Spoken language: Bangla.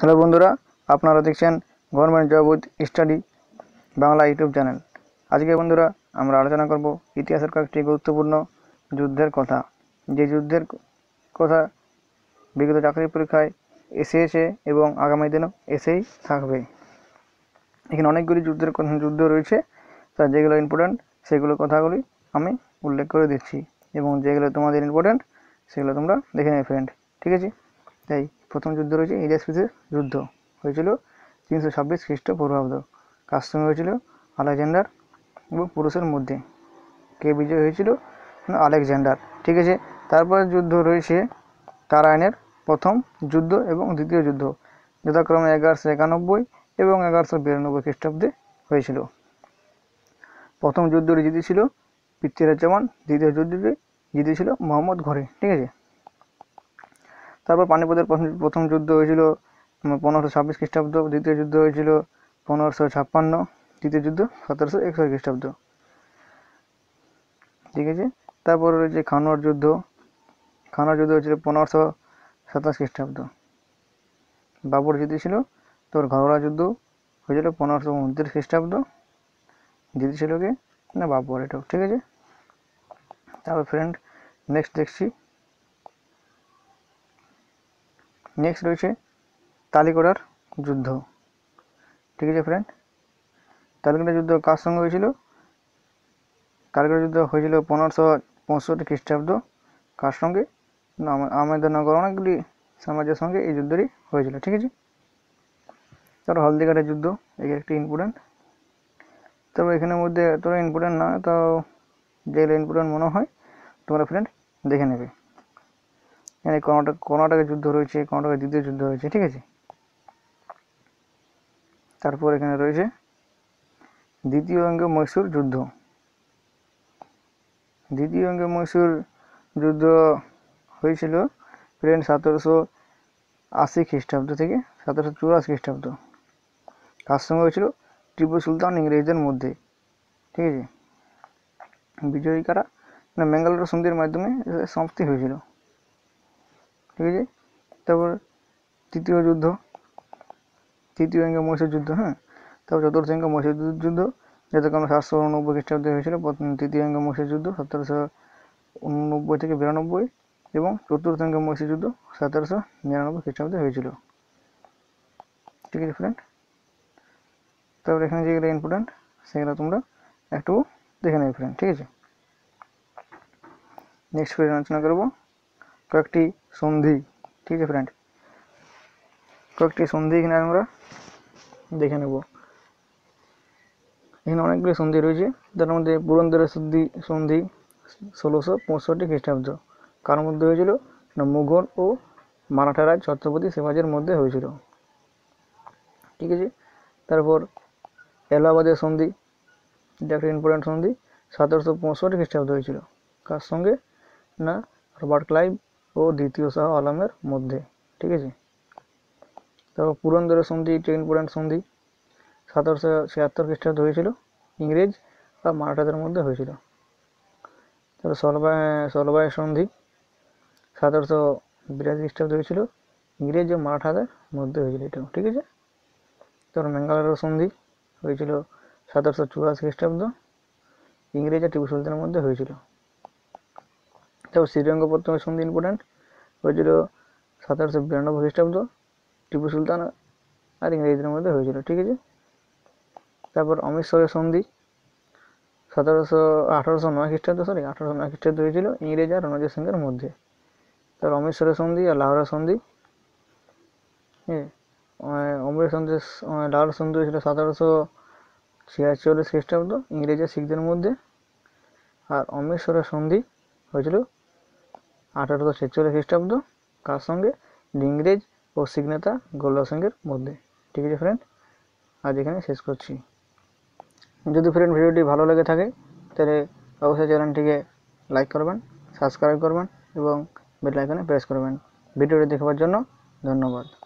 হ্যালো বন্ধুরা আপনারা দেখছেন government job with study Bangla YouTube channel আজকে বন্ধুরা আমরা আলোচনা করব ইতিহাসের কয়েকটি গুরুত্বপূর্ণ যুদ্ধের কথা যে যুদ্ধের কথা বিগত চাকরি পরীক্ষায় এসে এসে এবং আগামী দিনও এসেই থাকবে এখানে অনেকগুলি যুদ্ধের যুদ্ধ রয়েছে তার যেগুলো ইম্পর্ট্যান্ট সেগুলো কথাগুলি আমি উল্লেখ করে দিচ্ছি এবং যেগুলো তোমাদের ইম্পর্ট্যান্ট সেগুলো তোমরা দেখে নেবে ফ্রেন্ড ঠিক আছে তাই প্রথম যুদ্ধ রয়েছে ইরাসপিসের যুদ্ধ হয়েছিল তিনশো ছাব্বিশ খ্রিস্টপূর্বাব্দ কার সঙ্গে হয়েছিল আলেকজান্ডার এবং পুরুষের মধ্যে কে বিজয় হয়েছিল আলেকজান্ডার ঠিক আছে তারপর যুদ্ধ রয়েছে কারায়নের প্রথম যুদ্ধ এবং দ্বিতীয় যুদ্ধ যথাক্রমে এগারোশো একানব্বই এবং এগারোশো বিরানব্বই খ্রিস্টাব্দে হয়েছিল প্রথম যুদ্ধটি জিতেছিল পৃথ্বীরাজ চৌহান দ্বিতীয় যুদ্ধটি জিতেছিল মোহাম্মদ ঘরে ঠিক আছে তারপর পানিপথের প্রথম যুদ্ধ হয়েছিল পনেরোশো ছাব্বিশ খ্রিস্টাব্দ দ্বিতীয় যুদ্ধ হয়েছিল পনেরোশো ছাপ্পান্ন তৃতীয় যুদ্ধ সতেরোশো একষট্টি খ্রিস্টাব্দ ঠিক আছে তারপর রয়েছে খানোয়ার যুদ্ধ খানোয়ার যুদ্ধ হয়েছিল পনেরোশো সাতাশ খ্রিস্টাব্দ বাবর জিতেছিল তোর ঘরোয়া যুদ্ধ হয়েছিল পনেরোশো উনত্রিশ খ্রিস্টাব্দ জিতেছিল কি না বাবর এটাও ঠিক আছে তারপর ফ্রেন্ড নেক্সট দেখছি নেক্সট রয়েছে তালিগড়ার যুদ্ধ ঠিক আছে ফ্রেন্ড তালিগড়া যুদ্ধ কার সঙ্গে হয়েছিল কালিগড়া যুদ্ধ হয়েছিল পনেরোশো পঁয়ষট্টি খ্রিস্টাব্দ কার সঙ্গে আমাদের অনেকগুলি সাম্রাজ্যের সঙ্গে এই যুদ্ধটি হয়েছিল ঠিক আছে তারপর হলদিঘাটের যুদ্ধ এই একটি ইম্পর্টেন্ট তারপর এখানের মধ্যে এতটা ইম্পর্টেন্ট না তাও যেগুলো ইম্পর্টেন্ট মনে হয় তোমরা ফ্রেন্ড দেখে নেবে এখানে কর্ণাটক কর্ণাটকের যুদ্ধ রয়েছে কর্ণাটকের দ্বিতীয় যুদ্ধ রয়েছে ঠিক আছে তারপর এখানে রয়েছে দ্বিতীয় অঙ্গে মহীশূর যুদ্ধ দ্বিতীয় অঙ্গে মহীশূর যুদ্ধ হয়েছিল প্রেন সতেরোশো আশি খ্রিস্টাব্দ থেকে সতেরোশো চুরাশি খ্রিস্টাব্দ কার সঙ্গে হয়েছিল টিপু সুলতান ইংরেজদের মধ্যে ঠিক আছে বিজয়ী কারা না ব্যাঙ্গালোর সন্ধির মাধ্যমে সমাপ্তি হয়েছিল ঠিক আছে তারপর তৃতীয় যুদ্ধ তৃতীয় অঙ্গ মহিষের যুদ্ধ হ্যাঁ তারপর চতুর্থ অঙ্গ মহিষের যুদ্ধ যেটাকে আমরা সাতশো উননব্বই খ্রিস্টাব্দে হয়েছিল তৃতীয় অঙ্গ মহিষের যুদ্ধ সতেরোশো উননব্বই থেকে বিরানব্বই এবং চতুর্থ অঙ্গ মহিষের যুদ্ধ সতেরোশো নিরানব্বই খ্রিস্টাব্দে হয়েছিল ঠিক আছে ফ্রেন্ড তারপর এখানে যেগুলো ইম্পর্টেন্ট সেগুলো তোমরা একটু দেখে নেবে ফ্রেন্ড ঠিক আছে নেক্সট ফিরে আলোচনা করবো কয়েকটি সন্ধি ঠিক আছে ফ্রেন্ড কয়েকটি সন্ধি এখানে আমরা দেখে নেব এখানে অনেকগুলি সন্ধি রয়েছে তার মধ্যে পুরন্দরের সন্ধি সন্ধি ষোলোশো পঁয়ষট্টি খ্রিস্টাব্দ কার মধ্যে হয়েছিল না মুঘল ও মারাঠা রাজ ছত্রপতি শিবাজের মধ্যে হয়েছিল ঠিক আছে তারপর এলাহাবাদের সন্ধি এটা একটা ইম্পর্টেন্ট সন্ধি সতেরোশো পঁয়ষট্টি খ্রিস্টাব্দ হয়েছিল কার সঙ্গে না রবার্ট ক্লাইভ ও দ্বিতীয় শাহ আলমের মধ্যে ঠিক আছে তারপর পুরন্দরের সন্ধি টেন ইম্পর্টেন্ট সন্ধি সতেরোশো ছিয়াত্তর খ্রিস্টাব্দে হয়েছিল ইংরেজ আর মারাঠাদের মধ্যে হয়েছিল তারপর সলবায় সলবায় সন্ধি সতেরোশো বিরাশি খ্রিস্টাব্দে হয়েছিল ইংরেজ ও মারাঠাদের মধ্যে হয়েছিল এটাও ঠিক আছে তারপর ম্যাঙ্গালোর সন্ধি হয়েছিল সতেরোশো চুরাশি খ্রিস্টাব্দ ইংরেজ আর টিপু সুলতানের মধ্যে হয়েছিল তো শ্রীরঙ্গ প্রথমে সন্ধি ইম্পর্ট্যান্ট হয়েছিল সতেরোশো বিরানব্বই খ্রিস্টাব্দ টিপু সুলতান আর ইংরেজদের মধ্যে হয়েছিল ঠিক আছে তারপর অমৃতসরের সন্ধি সতেরোশো আঠারোশো নয় খ্রিস্টাব্দ সরি আঠারোশো নয় খ্রিস্টাব্দ হয়েছিল ইংরেজ আর রণজিৎ সিংয়ের মধ্যে তারপর অমৃতসরের সন্ধি আর লাহোরের সন্ধি হ্যাঁ অমৃত সন্ধি লাহোর সন্ধি হয়েছিল সতেরোশো ছিয়াচল্লিশ খ্রিস্টাব্দ ইংরেজ আর শিখদের মধ্যে আর অমৃতসরের সন্ধি হয়েছিল আঠারোশো ছেচল্লিশ খ্রিস্টাব্দ কার সঙ্গে ইংরেজ ও সিগনেতা গোল্লা সিংয়ের মধ্যে ঠিক আছে ফ্রেন্ড আজ এখানে শেষ করছি যদি ফ্রেন্ড ভিডিওটি ভালো লেগে থাকে তাহলে অবশ্যই চ্যানেলটিকে লাইক করবেন সাবস্ক্রাইব করবেন এবং বেল আইকনে প্রেস করবেন ভিডিওটি দেখবার জন্য ধন্যবাদ